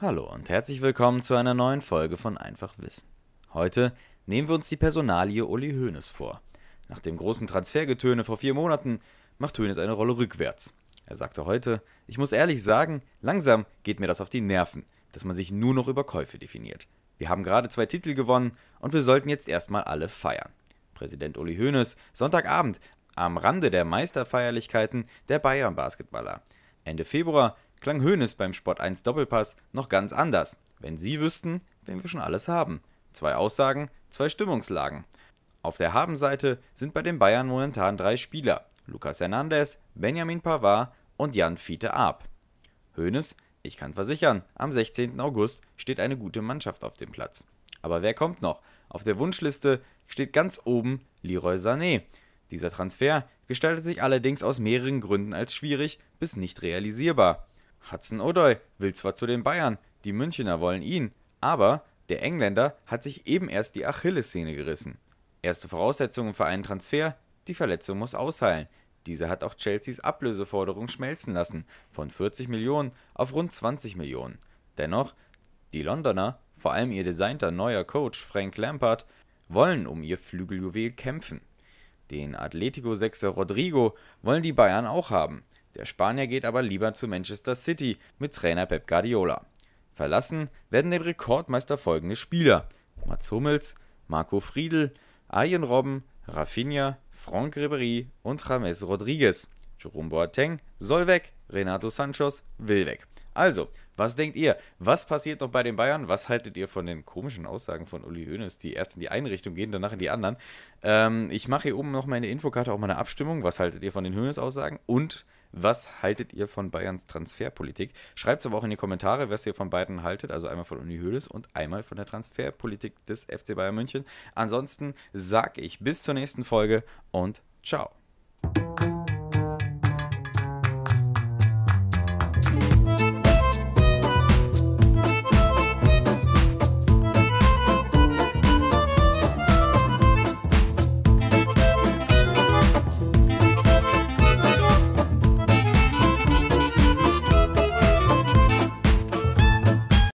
Hallo und herzlich willkommen zu einer neuen Folge von Einfach Wissen. Heute nehmen wir uns die Personalie Uli Hoeneß vor. Nach dem großen Transfergetöne vor vier Monaten macht Hoeneß eine Rolle rückwärts. Er sagte heute, ich muss ehrlich sagen, langsam geht mir das auf die Nerven, dass man sich nur noch über Käufe definiert. Wir haben gerade zwei Titel gewonnen und wir sollten jetzt erstmal alle feiern. Präsident Uli Hoeneß, Sonntagabend, am Rande der Meisterfeierlichkeiten der Bayern-Basketballer. Ende Februar klang Hoeneß beim Sport 1 Doppelpass noch ganz anders. Wenn Sie wüssten, wenn wir schon alles haben. Zwei Aussagen, zwei Stimmungslagen. Auf der Habenseite sind bei den Bayern momentan drei Spieler: Lucas Hernandez, Benjamin Pavard und Jan Fiete Arp. Hoeneß, ich kann versichern, am 16. August steht eine gute Mannschaft auf dem Platz. Aber wer kommt noch? Auf der Wunschliste steht ganz oben Leroy Sané. Dieser Transfer gestaltet sich allerdings aus mehreren Gründen als schwierig bis nicht realisierbar. Hudson O'Doy will zwar zu den Bayern, die Münchner wollen ihn, aber der Engländer hat sich eben erst die Achillessehne gerissen. Erste Voraussetzungen für einen Transfer, die Verletzung muss ausheilen. Diese hat auch Chelseas Ablöseforderung schmelzen lassen, von 40 Millionen auf rund 20 Millionen. Dennoch, die Londoner, vor allem ihr designter neuer Coach Frank Lampard, wollen um ihr Flügeljuwel kämpfen. Den Atletico-Sechser Rodrigo wollen die Bayern auch haben. Der Spanier geht aber lieber zu Manchester City mit Trainer Pep Guardiola. Verlassen werden dem Rekordmeister folgende Spieler: Mats Hummels, Marco Friedl, Arjen Robben, Rafinha, Franck Ribery und James Rodriguez. Jerome Boateng soll weg, Renato Sanchos will weg. Also, was denkt ihr? Was passiert noch bei den Bayern? Was haltet ihr von den komischen Aussagen von Uli Hoeneß, die erst in die eine Richtung gehen, danach in die anderen? Ähm, ich mache hier oben noch meine Infokarte, auch meine Abstimmung. Was haltet ihr von den Hoeneß-Aussagen? Und was haltet ihr von Bayerns Transferpolitik? Schreibt es aber auch in die Kommentare, was ihr von beiden haltet. Also einmal von Uli Hoeneß und einmal von der Transferpolitik des FC Bayern München. Ansonsten sage ich bis zur nächsten Folge und ciao.